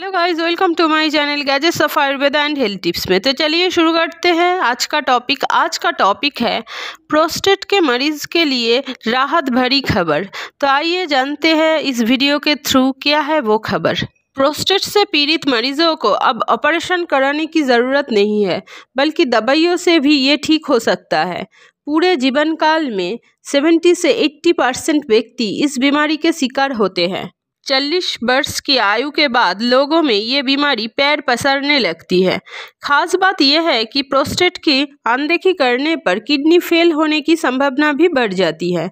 hello guys welcome to my channel गैजेस of Ayurveda and health tips में तो चलिए शुरू करते हैं आज का टॉपिक आज का टॉपिक है प्रोस्टेट के मरीज़ के लिए राहत भरी खबर तो आइए जानते हैं इस वीडियो के थ्रू क्या है वो खबर प्रोस्टेट से पीड़ित मरीजों को अब ऑपरेशन कराने की ज़रूरत नहीं है बल्कि दवाइयों से भी ये ठीक हो सकता है पूरे जीवन काल में सेवेंटी से एट्टी परसेंट व्यक्ति इस बीमारी के शिकार होते हैं चालीस वर्ष की आयु के बाद लोगों में ये बीमारी पैर पसरने लगती है खास बात यह है कि प्रोस्टेट की अनदेखी करने पर किडनी फेल होने की संभावना भी बढ़ जाती है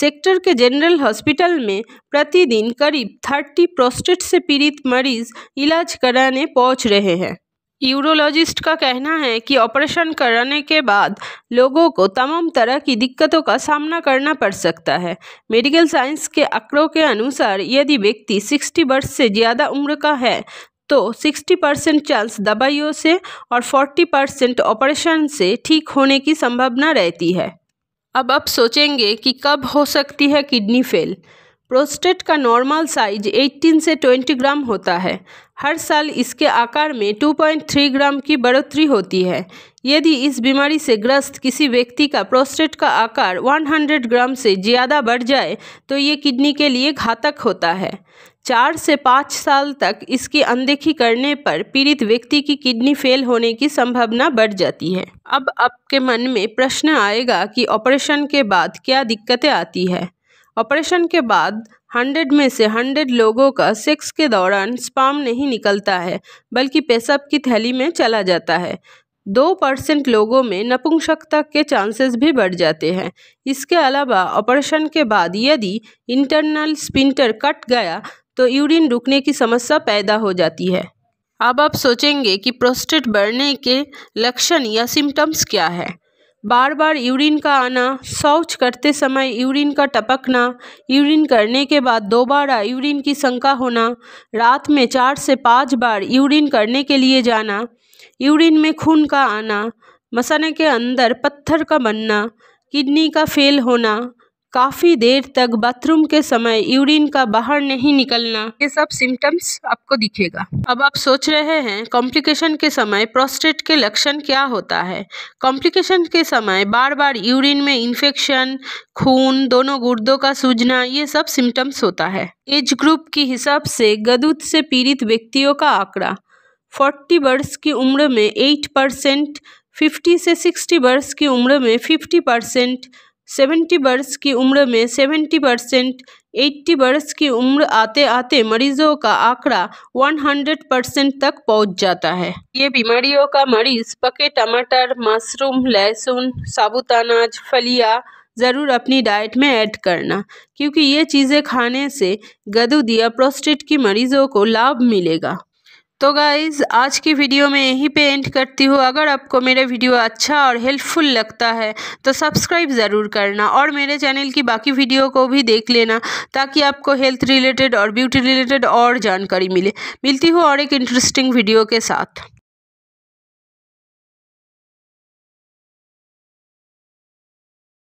सेक्टर के जनरल हॉस्पिटल में प्रतिदिन करीब थर्टी प्रोस्टेट से पीड़ित मरीज इलाज कराने पहुंच रहे हैं यूरोलॉजिस्ट का कहना है कि ऑपरेशन कराने के बाद लोगों को तमाम तरह की दिक्कतों का सामना करना पड़ सकता है मेडिकल साइंस के आंकड़ों के अनुसार यदि व्यक्ति 60 वर्ष से ज़्यादा उम्र का है तो 60 परसेंट चांस दवाइयों से और 40 परसेंट ऑपरेशन से ठीक होने की संभावना रहती है अब आप सोचेंगे कि कब हो सकती है किडनी फेल प्रोस्टेट का नॉर्मल साइज 18 से 20 ग्राम होता है हर साल इसके आकार में 2.3 ग्राम की बढ़ोतरी होती है यदि इस बीमारी से ग्रस्त किसी व्यक्ति का प्रोस्टेट का आकार 100 ग्राम से ज़्यादा बढ़ जाए तो ये किडनी के लिए घातक होता है चार से पाँच साल तक इसकी अनदेखी करने पर पीड़ित व्यक्ति की किडनी फेल होने की संभावना बढ़ जाती है अब आपके मन में प्रश्न आएगा कि ऑपरेशन के बाद क्या दिक्कतें आती है ऑपरेशन के बाद हंड्रेड में से हंड्रेड लोगों का सेक्स के दौरान स्पाम नहीं निकलता है बल्कि पेशाब की थैली में चला जाता है दो परसेंट लोगों में नपुंसकता के चांसेस भी बढ़ जाते हैं इसके अलावा ऑपरेशन के बाद यदि इंटरनल स्पिंटर कट गया तो यूरिन रुकने की समस्या पैदा हो जाती है अब आप सोचेंगे कि प्रोस्टेट बढ़ने के लक्षण या सिम्टम्स क्या है बार बार यूरिन का आना शौच करते समय यूरिन का टपकना यूरिन करने के बाद दोबारा यूरिन की शंका होना रात में चार से पाँच बार यूरिन करने के लिए जाना यूरिन में खून का आना मसाने के अंदर पत्थर का बनना किडनी का फेल होना काफ़ी देर तक बाथरूम के समय यूरिन का बाहर नहीं निकलना ये सब सिम्टम्स आपको दिखेगा अब आप सोच रहे हैं कॉम्प्लिकेशन के समय प्रोस्टेट के लक्षण क्या होता है कॉम्प्लिकेशन के समय बार बार यूरिन में इन्फेक्शन खून दोनों गुर्दों का सूजना ये सब सिम्टम्स होता है एज ग्रुप के हिसाब से गदूत से पीड़ित व्यक्तियों का आंकड़ा फोर्टी वर्ष की उम्र में एट परसेंट फिफ्टी से 60 वर्ष की उम्र में 50 परसेंट सेवेंटी वर्ष की उम्र में सेवेंटी परसेंट एट्टी वर्ष की उम्र आते आते मरीजों का आंकड़ा वन हंड्रेड परसेंट तक पहुंच जाता है ये बीमारियों का मरीज पके टमाटर मशरूम लहसुन साबुत अनाज फलिया ज़रूर अपनी डाइट में ऐड करना क्योंकि ये चीज़ें खाने से गदुदिया प्रोस्टेट की मरीजों को लाभ मिलेगा तो गाइज़ आज की वीडियो में यहीं पे एंड करती हूँ अगर आपको मेरा वीडियो अच्छा और हेल्पफुल लगता है तो सब्सक्राइब ज़रूर करना और मेरे चैनल की बाकी वीडियो को भी देख लेना ताकि आपको हेल्थ रिलेटेड और ब्यूटी रिलेटेड और जानकारी मिले मिलती हूँ और एक इंटरेस्टिंग वीडियो के साथ